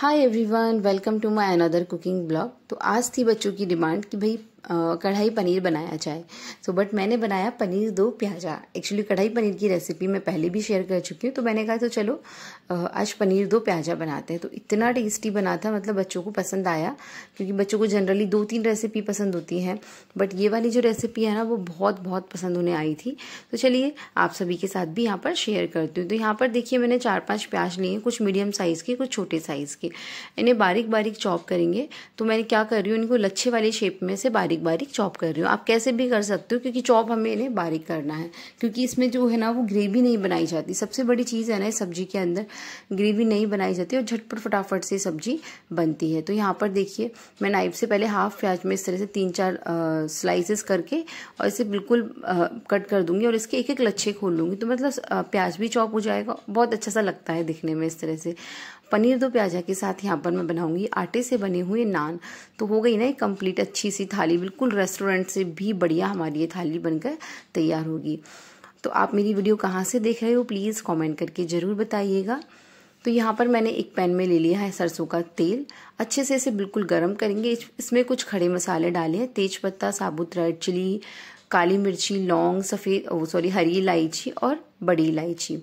hi everyone welcome to my another cooking blog तो आज थी बच्चों की डिमांड कि भाई कढ़ाई पनीर बनाया जाए सो बट मैंने बनाया पनीर दो प्याजा एक्चुअली कढ़ाई पनीर की रेसिपी मैं पहले भी शेयर कर चुकी हूँ तो मैंने कहा तो चलो आज पनीर दो प्याजा बनाते हैं तो इतना टेस्टी बना था मतलब बच्चों को पसंद आया क्योंकि बच्चों को जनरली दो तीन रेसिपी पसंद होती हैं बट ये वाली जो रेसिपी है ना वो बहुत बहुत पसंद उन्हें आई थी तो चलिए आप सभी के साथ भी यहाँ पर शेयर करती हूँ तो यहाँ पर देखिए मैंने चार पाँच प्याज लिए कुछ मीडियम साइज़ के कुछ छोटे साइज़ के इन्हें बारीक बारीक चॉप करेंगे तो मैंने क्या कर रही हूँ इनको लच्छे वाले शेप में से बारीक बारीक चॉप कर रही हूँ आप कैसे भी कर सकते हो क्योंकि चॉप हमें इन्हें बारीक करना है क्योंकि इसमें जो है ना वो ग्रेवी नहीं बनाई जाती सबसे बड़ी चीज़ है ना सब्जी के अंदर ग्रेवी नहीं बनाई जाती और झटपट फटाफट से सब्जी बनती है तो यहाँ पर देखिए मैं नाइफ से पहले हाफ प्याज में इस तरह से तीन चार स्लाइसेस करके और इसे बिल्कुल कट कर दूंगी और इसके एक एक लच्छे खोल लूँगी तो मतलब प्याज भी चॉप हो जाएगा बहुत अच्छा सा लगता है दिखने में इस तरह से पनीर दो प्याजा के साथ यहाँ पर मैं बनाऊंगी आटे से बने हुए नान तो हो गई ना एक कंप्लीट अच्छी सी थाली बिल्कुल रेस्टोरेंट से भी बढ़िया हमारी ये थाली बनकर तैयार होगी तो आप मेरी वीडियो कहाँ से देख रहे हो प्लीज़ कॉमेंट करके ज़रूर बताइएगा तो यहाँ पर मैंने एक पैन में ले लिया है सरसों का तेल अच्छे से इसे बिल्कुल गर्म करेंगे इसमें कुछ खड़े मसाले डाले हैं तेज पत्ता साबुत रेड चिली काली मिर्ची लौंग सफ़ेद सॉरी हरी इलायची और बड़ी इलायची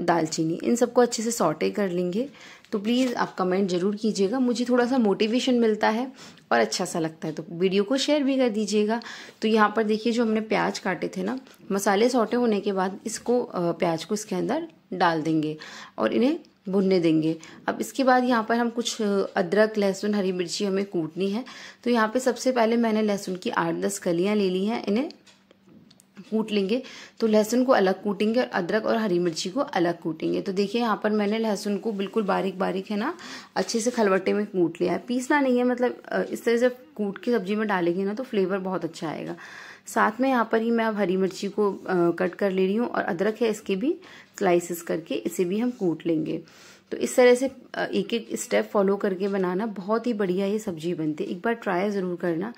दालचीनी इन सबको अच्छे से सॉटे कर लेंगे तो प्लीज़ आप कमेंट ज़रूर कीजिएगा मुझे थोड़ा सा मोटिवेशन मिलता है और अच्छा सा लगता है तो वीडियो को शेयर भी कर दीजिएगा तो यहाँ पर देखिए जो हमने प्याज काटे थे ना मसाले सॉटे होने के बाद इसको प्याज को इसके अंदर डाल देंगे और इन्हें भुनने देंगे अब इसके बाद यहाँ पर हम कुछ अदरक लहसुन हरी मिर्ची हमें कूटनी है तो यहाँ पे सबसे पहले मैंने लहसुन की आठ दस कलियाँ ले ली हैं इन्हें कूट लेंगे तो लहसुन को अलग कूटेंगे और अदरक और हरी मिर्ची को अलग कूटेंगे तो देखिए यहाँ पर मैंने लहसुन को बिल्कुल बारीक बारीक है ना अच्छे से खलवटे में कूट लिया है पीसना नहीं है मतलब इस तरह से कूट के सब्जी में डालेंगे ना तो फ्लेवर बहुत अच्छा आएगा साथ में यहाँ पर ही मैं अब हरी मिर्ची को कट कर ले रही हूँ और अदरक है इसके भी स्लाइसिस करके इसे भी हम कूट लेंगे तो इस तरह से एक एक स्टेप फॉलो करके बनाना बहुत ही बढ़िया ये सब्जी बनती है एक बार ट्राई ज़रूर करना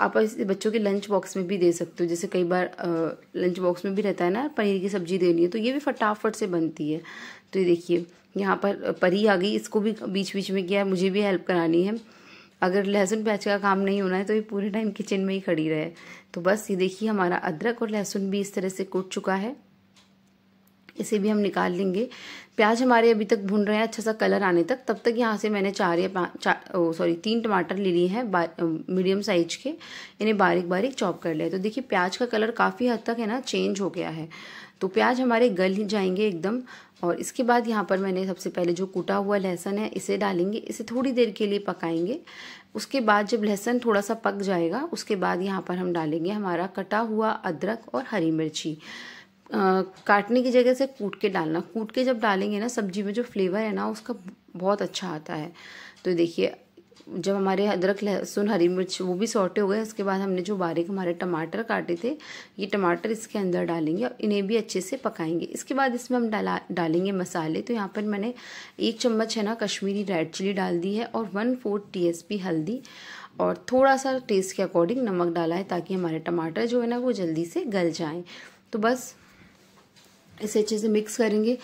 आप इसे बच्चों के लंच बॉक्स में भी दे सकते हो जैसे कई बार लंच बॉक्स में भी रहता है ना पनीर की सब्जी देनी है तो ये भी फटाफट से बनती है तो ये देखिए यहाँ पर परी आ गई इसको भी बीच बीच में किया मुझे भी हेल्प करानी है अगर लहसुन प्याज का काम नहीं होना है तो ये पूरे टाइम किचन में ही खड़ी रहे तो बस ये देखिए हमारा अदरक और लहसुन भी इस तरह से कूट चुका है इसे भी हम निकाल लेंगे प्याज हमारे अभी तक भुन रहे हैं अच्छा सा कलर आने तक तब तक यहाँ से मैंने चार या पाँच सॉरी तीन टमाटर ले लिए हैं मीडियम साइज के इन्हें बारीक बारीक चॉप कर लिया तो देखिए प्याज का कलर काफ़ी हद तक है ना चेंज हो गया है तो प्याज हमारे गल ही जाएंगे एकदम और इसके बाद यहाँ पर मैंने सबसे पहले जो कूटा हुआ लहसुन है इसे डालेंगे इसे थोड़ी देर के लिए पकाएंगे उसके बाद जब लहसुन थोड़ा सा पक जाएगा उसके बाद यहाँ पर हम डालेंगे हमारा कटा हुआ अदरक और हरी मिर्ची काटने की जगह से कूट के डालना कूट के जब डालेंगे ना सब्जी में जो फ्लेवर है ना उसका बहुत अच्छा आता है तो देखिए जब हमारे अदरक लहसुन हरी मिर्च वो भी सॉटे हो गए उसके बाद हमने जो बारीक हमारे टमाटर काटे थे ये टमाटर इसके अंदर डालेंगे और इन्हें भी अच्छे से पकाएंगे इसके बाद इसमें हम डाला डालेंगे मसाले तो यहाँ पर मैंने एक चम्मच है ना कश्मीरी रेड चिली डाल दी है और वन फोर्थ टी हल्दी और थोड़ा सा टेस्ट के अकॉर्डिंग नमक डाला है ताकि हमारे टमाटर जो है ना वो जल्दी से गल जाएँ तो बस इसे अच्छे से मिक्स करेंगे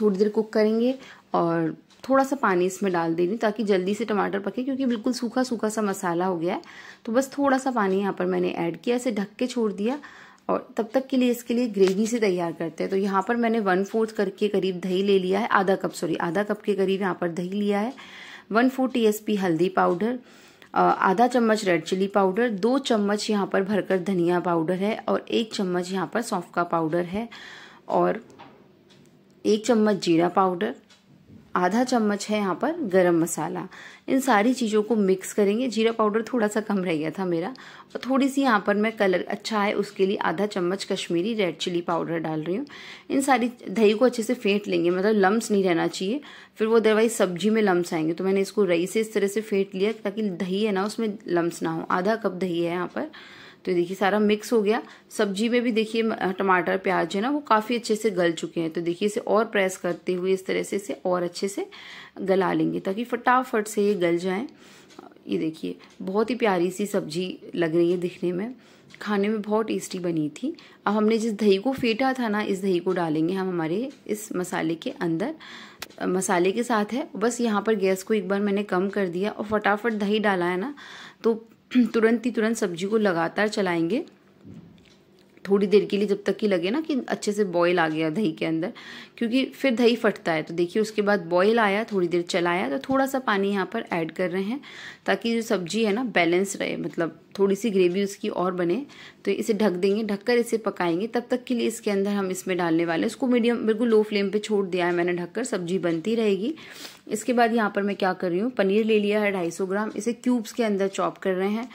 थोड़ी देर कुक करेंगे और थोड़ा सा पानी इसमें डाल देंगे ताकि जल्दी से टमाटर पके क्योंकि बिल्कुल सूखा सूखा सा मसाला हो गया है तो बस थोड़ा सा पानी यहाँ पर मैंने ऐड किया इसे ढक के छोड़ दिया और तब तक के लिए इसके लिए ग्रेवी से तैयार करते हैं तो यहाँ पर मैंने वन फोर्थ करके करीब दही ले लिया है आधा कप सॉरी आधा कप के करीब यहाँ पर दही लिया है वन फोर्थ टी हल्दी पाउडर आधा चम्मच रेड चिली पाउडर दो चम्मच यहाँ पर भरकर धनिया पाउडर है और एक चम्मच यहाँ पर सौंफ का पाउडर है और एक चम्मच जीरा पाउडर आधा चम्मच है यहाँ पर गरम मसाला इन सारी चीज़ों को मिक्स करेंगे जीरा पाउडर थोड़ा सा कम रह गया था मेरा और थोड़ी सी यहाँ पर मैं कलर अच्छा है उसके लिए आधा चम्मच कश्मीरी रेड चिली पाउडर डाल रही हूँ इन सारी दही को अच्छे से फेंट लेंगे मतलब लम्स नहीं रहना चाहिए फिर वो अदरवाइज सब्जी में लम्स आएंगे तो मैंने इसको रई से इस तरह से फेंट लिया ताकि दही है ना उसमें लम्स ना हो आधा कप दही है यहाँ पर तो देखिए सारा मिक्स हो गया सब्जी में भी देखिए टमाटर प्याज है ना वो काफ़ी अच्छे से गल चुके हैं तो देखिए इसे और प्रेस करते हुए इस तरह से इसे और अच्छे से गला लेंगे ताकि फटाफट से ये गल जाएँ ये देखिए बहुत ही प्यारी सी सब्जी लग रही है दिखने में खाने में बहुत टेस्टी बनी थी अब हमने जिस दही को फेंटा था ना इस दही को डालेंगे हम हमारे इस मसाले के अंदर मसाले के साथ है बस यहाँ पर गैस को एक बार मैंने कम कर दिया और फटाफट दही डाला है ना तो तुरंत ही तुरंत सब्जी को लगातार चलाएंगे थोड़ी देर के लिए जब तक कि लगे ना कि अच्छे से बॉयल आ गया दही के अंदर क्योंकि फिर दही फटता है तो देखिए उसके बाद बॉयल आया थोड़ी देर चलाया तो थोड़ा सा पानी यहाँ पर ऐड कर रहे हैं ताकि जो सब्जी है ना बैलेंस रहे मतलब थोड़ी सी ग्रेवी उसकी और बने तो इसे ढक देंगे ढककर इसे पकाएंगे तब तक के लिए इसके अंदर हम इसमें डालने वाले हैं इसको मीडियम बिल्कुल लो फ्लेम पर छोड़ दिया है मैंने ढककर सब्जी बनती रहेगी इसके बाद यहाँ पर मैं क्या कर रही हूँ पनीर ले लिया है ढाई ग्राम इसे क्यूब्स के अंदर चॉप कर रहे हैं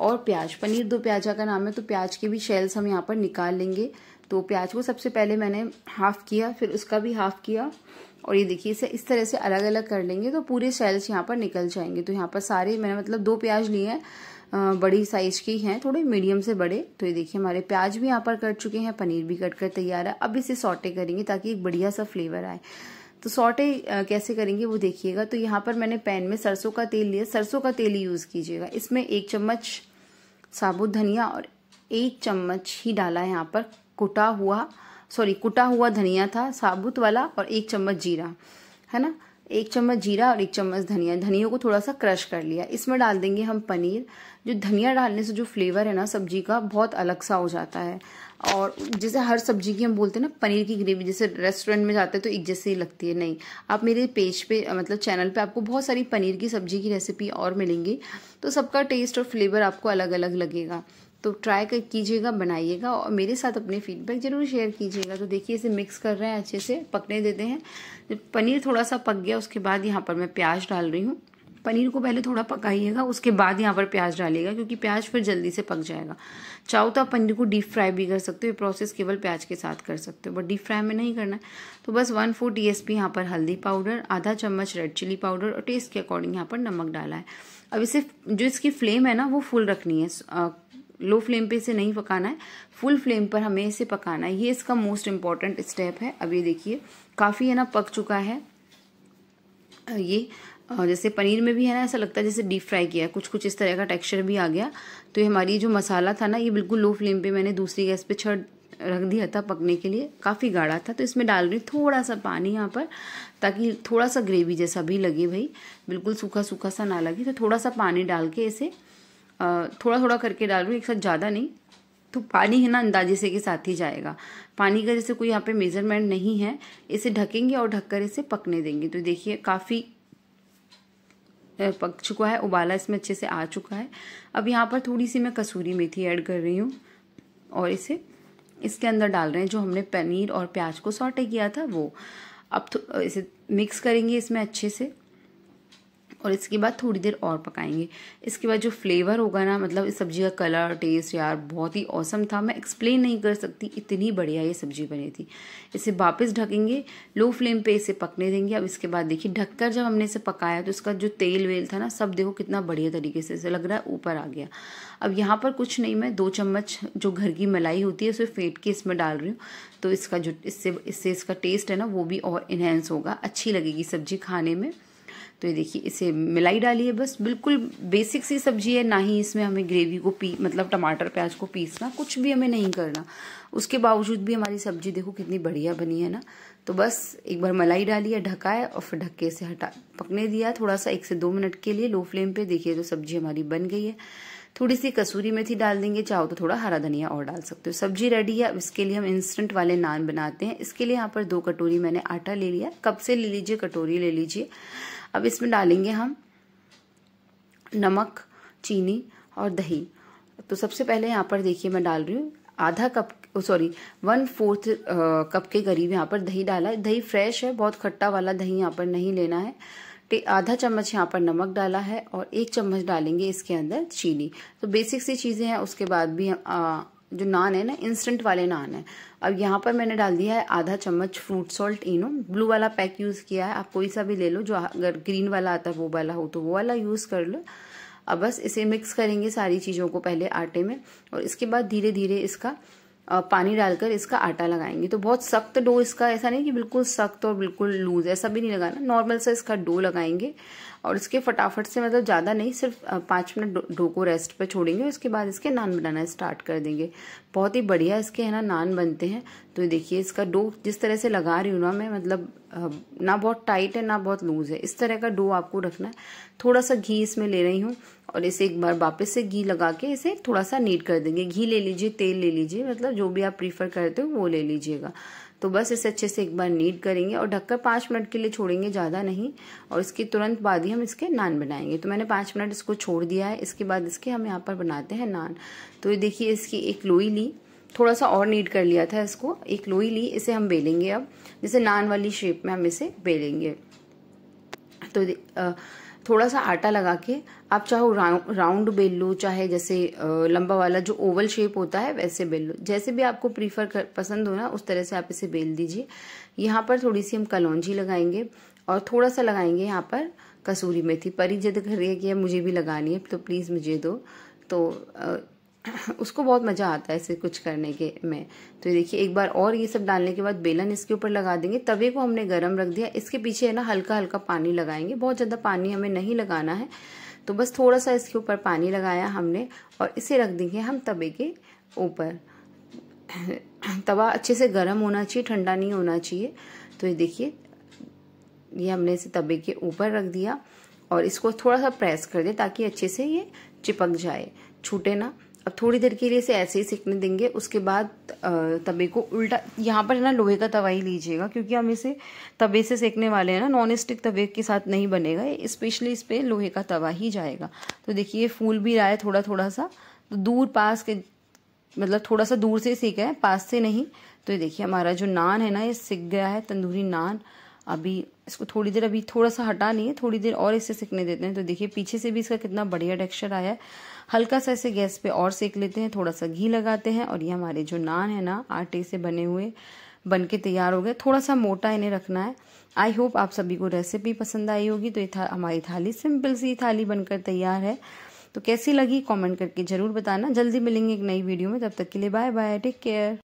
और प्याज पनीर दो प्याजा का नाम है तो प्याज के भी शेल्स हम यहाँ पर निकाल लेंगे तो प्याज को सबसे पहले मैंने हाफ किया फिर उसका भी हाफ किया और ये देखिए इसे इस तरह से अलग अलग कर लेंगे तो पूरे सेल्स यहाँ पर निकल जाएंगे तो यहाँ पर सारे मैंने मतलब दो प्याज लिए हैं बड़ी साइज के हैं थोड़े मीडियम से बड़े तो ये देखिए हमारे प्याज भी यहाँ पर कट चुके हैं पनीर भी कट कर तैयार है अब इसे सॉटे करेंगे ताकि एक बढ़िया सा फ्लेवर आए तो सॉटे कैसे करेंगे वो देखिएगा तो यहाँ पर मैंने पैन में सरसों का तेल लिया सरसों का तेल ही यूज़ कीजिएगा इसमें एक चम्मच साबुत धनिया और एक चम्मच ही डाला है यहाँ पर कुटा हुआ सॉरी कुटा हुआ धनिया था साबुत वाला और एक चम्मच जीरा है ना एक चम्मच जीरा और एक चम्मच धनिया धनिया को थोड़ा सा क्रश कर लिया इसमें डाल देंगे हम पनीर जो धनिया डालने से जो फ्लेवर है ना सब्जी का बहुत अलग सा हो जाता है और जैसे हर सब्जी की हम बोलते हैं ना पनीर की ग्रेवी जैसे रेस्टोरेंट में जाते हैं तो एक जैसी लगती है नहीं आप मेरे पेज पे मतलब चैनल पे आपको बहुत सारी पनीर की सब्जी की रेसिपी और मिलेंगी तो सबका टेस्ट और फ्लेवर आपको अलग अलग लगेगा तो ट्राई कर कीजिएगा बनाइएगा और मेरे साथ अपने फीडबैक ज़रूर शेयर कीजिएगा तो देखिए इसे मिक्स कर रहे हैं अच्छे से पकने देते हैं पनीर थोड़ा सा पक गया उसके बाद यहाँ पर मैं प्याज डाल रही हूँ पनीर को पहले थोड़ा पकाइएगा उसके बाद यहाँ पर प्याज डालिएगा क्योंकि प्याज फिर जल्दी से पक जाएगा चाहो तो आप पनीर को डीप फ्राई भी कर सकते हो ये प्रोसेस केवल प्याज के साथ कर सकते हो बट डीप फ्राई में नहीं करना है तो बस one four T S P यहाँ पर हल्दी पाउडर आधा चम्मच रेड चिली पाउडर और टेस्ट के अकॉर्डिंग यहाँ पर नमक डाला है अब इसे जो इसकी फ्लेम है ना वो फुल रखनी है लो फ्लेम पे इसे नहीं पकाना है फुल फ्लेम पर हमें इसे पकाना है ये इसका मोस्ट इम्पॉर्टेंट स्टेप है अब ये देखिए काफ़ी है ना पक चुका है ये और जैसे पनीर में भी है ना ऐसा लगता है जैसे डीप फ्राई किया है कुछ कुछ इस तरह का टेक्सचर भी आ गया तो ये हमारी जो मसाला था ना ये बिल्कुल लो फ्लेम पे मैंने दूसरी गैस पे छड़ रख दिया था पकने के लिए काफ़ी गाढ़ा था तो इसमें डाल रही थोड़ा सा पानी यहाँ पर ताकि थोड़ा सा ग्रेवी जैसा भी लगे भाई बिल्कुल सूखा सूखा सा ना लगे तो थोड़ा सा पानी डाल के इसे थोड़ा थोड़ा करके डाल रही एक साथ ज़्यादा नहीं तो पानी है ना अंदाजे से के साथ ही जाएगा पानी का जैसे कोई यहाँ पे मेज़रमेंट नहीं है इसे ढकेंगे और ढककर इसे पकने देंगे तो देखिए काफ़ी पक चुका है उबाला इसमें अच्छे से आ चुका है अब यहाँ पर थोड़ी सी मैं कसूरी मेथी ऐड कर रही हूँ और इसे इसके अंदर डाल रहे हैं जो हमने पनीर और प्याज को सॉटे किया था वो अब तो इसे मिक्स करेंगे इसमें अच्छे से और इसके बाद थोड़ी देर और पकाएंगे इसके बाद जो फ्लेवर होगा ना मतलब इस सब्ज़ी का कलर टेस्ट यार बहुत ही औसम था मैं एक्सप्लेन नहीं कर सकती इतनी बढ़िया ये सब्ज़ी बनी थी इसे वापस ढकेंगे लो फ्लेम पे इसे पकने देंगे अब इसके बाद देखिए ढककर जब हमने इसे पकाया तो इसका जो तेल वेल था ना सब देखो कितना बढ़िया तरीके से इसे लग रहा है ऊपर आ गया अब यहाँ पर कुछ नहीं मैं दो चम्मच जो घर की मलाई होती है उसे फेंट के इसमें डाल रही हूँ तो इसका जो इससे इससे इसका टेस्ट है ना वो भी और इन्हेंस होगा अच्छी लगेगी सब्जी खाने में तो ये देखिए इसे मिलाई डालिए बस बिल्कुल बेसिक सी सब्जी है ना ही इसमें हमें ग्रेवी को पी मतलब टमाटर प्याज को पीसना कुछ भी हमें नहीं करना उसके बावजूद भी हमारी सब्जी देखो कितनी बढ़िया बनी है ना तो बस एक बार मलाई डालिए ढकाए और फिर ढक्के से हटा पकने दिया थोड़ा सा एक से दो मिनट के लिए लो फ्लेम पर देखिए तो सब्जी हमारी बन गई है थोड़ी सी कसूरी मेथी डाल देंगे चाहो तो थोड़ा हरा धनिया और डाल सकते हो सब्जी रेडी है अब इसके लिए हम इंस्टेंट वाले नान बनाते हैं इसके लिए यहाँ पर दो कटोरी मैंने आटा ले लिया कप से ले लीजिए कटोरी ले लीजिए अब इसमें डालेंगे हम नमक चीनी और दही तो सबसे पहले यहाँ पर देखिए मैं डाल रही हूँ आधा cup sorry one fourth cup के करीब यहाँ पर दही डाला है दही फ्रेश है बहुत खट्टा वाला दही यहाँ पर नहीं लेना है आधा चम्मच यहाँ पर नमक डाला है और एक चम्मच डालेंगे इसके अंदर चीनी तो बेसिक सी चीज़ें हैं उसके बाद भी जो नान है ना इंस्टेंट वाले नान है अब यहाँ पर मैंने डाल दिया है आधा चम्मच फ्रूट सॉल्ट इनो ब्लू वाला पैक यूज़ किया है आप कोई सा भी ले लो जो अगर ग्रीन वाला आता है वो वाला हो तो वो वाला यूज़ कर लो अब बस इसे मिक्स करेंगे सारी चीज़ों को पहले आटे में और इसके बाद धीरे धीरे इसका पानी डालकर इसका आटा लगाएंगे तो बहुत सख्त डो इसका ऐसा नहीं कि बिल्कुल सख्त और बिल्कुल लूज ऐसा भी नहीं लगाना नॉर्मल सा इसका डो लगाएंगे और इसके फटाफट से मतलब ज़्यादा नहीं सिर्फ पाँच मिनट डो को रेस्ट पर छोड़ेंगे उसके बाद इसके नान बनाना स्टार्ट कर देंगे बहुत ही बढ़िया इसके है ना नान बनते हैं तो देखिए इसका डो जिस तरह से लगा रही हूँ ना मैं मतलब ना बहुत टाइट है ना बहुत लूज है इस तरह का डो आपको रखना है थोड़ा सा घी इसमें ले रही हूँ और इसे एक बार वापस से घी लगा के इसे थोड़ा सा नीट कर देंगे घी ले लीजिए तेल ले लीजिए मतलब जो भी आप प्रीफर करते हो वो ले लीजिएगा तो बस इसे अच्छे से एक बार नीट करेंगे और ढककर पाँच मिनट के लिए छोड़ेंगे ज़्यादा नहीं और इसके तुरंत बाद ही हम इसके नान बनाएंगे तो मैंने पाँच मिनट इसको छोड़ दिया है इसके बाद इसके हम यहाँ पर बनाते हैं नान तो ये देखिए इसकी एक लोई ली थोड़ा सा और नीट कर लिया था इसको एक लोई ली इसे हम बेलेंगे अब जैसे नान वाली शेप में हम इसे बेलेंगे तो थोड़ा सा आटा लगा के आप चाहो राउंड बेल लो चाहे जैसे लंबा वाला जो ओवल शेप होता है वैसे बेल लो जैसे भी आपको प्रीफर कर पसंद हो ना उस तरह से आप इसे बेल दीजिए यहाँ पर थोड़ी सी हम कलौजी लगाएंगे और थोड़ा सा लगाएंगे यहाँ पर कसूरी मेथी परी जिद कर रही है कि मुझे भी लगानी है तो प्लीज़ मुझे दो तो उसको बहुत मज़ा आता है ऐसे कुछ करने के में तो ये देखिए एक बार और ये सब डालने के बाद बेलन इसके ऊपर लगा देंगे तवे को हमने गर्म रख दिया इसके पीछे है ना हल्का हल्का पानी लगाएंगे बहुत ज़्यादा पानी हमें नहीं लगाना है तो बस थोड़ा सा इसके ऊपर पानी लगाया हमने और इसे रख देंगे हम तवे के ऊपर तवा अच्छे से गर्म होना चाहिए ठंडा नहीं होना चाहिए तो ये देखिए ये हमने इसे तवे के ऊपर रख दिया और इसको थोड़ा सा प्रेस कर दिया ताकि अच्छे से ये चिपक जाए छूटे ना अब थोड़ी देर के लिए इसे ऐसे ही सीखने देंगे उसके बाद तवे को उल्टा यहाँ पर है ना लोहे का तवा ही लीजिएगा क्योंकि हम इसे तवे से सेकने वाले हैं ना नॉन स्टिक तवे के साथ नहीं बनेगा स्पेशली इस पर लोहे का तवा ही जाएगा तो देखिए फूल भी रहा है थोड़ा थोड़ा सा तो दूर पास के मतलब थोड़ा सा दूर से ही सीखा है पास से नहीं तो ये देखिए हमारा जो नान है ना ये सीख गया है तंदूरी नान अभी इसको थोड़ी देर अभी थोड़ा सा हटा नहीं है थोड़ी देर और इसे सिकने देते हैं तो देखिए पीछे से भी इसका कितना बढ़िया टेक्सचर आया है हल्का सा इसे गैस पे और सेक लेते हैं थोड़ा सा घी लगाते हैं और ये हमारे जो नान है ना आटे से बने हुए बन के तैयार हो गए थोड़ा सा मोटा इन्हें रखना है आई होप आप सभी को रेसिपी पसंद आई होगी तो ये था हमारी थाली सिंपल सी थाली बनकर तैयार है तो कैसी लगी कमेंट करके ज़रूर बताना जल्दी मिलेंगे एक नई वीडियो में तब तक के लिए बाय बाय टेक केयर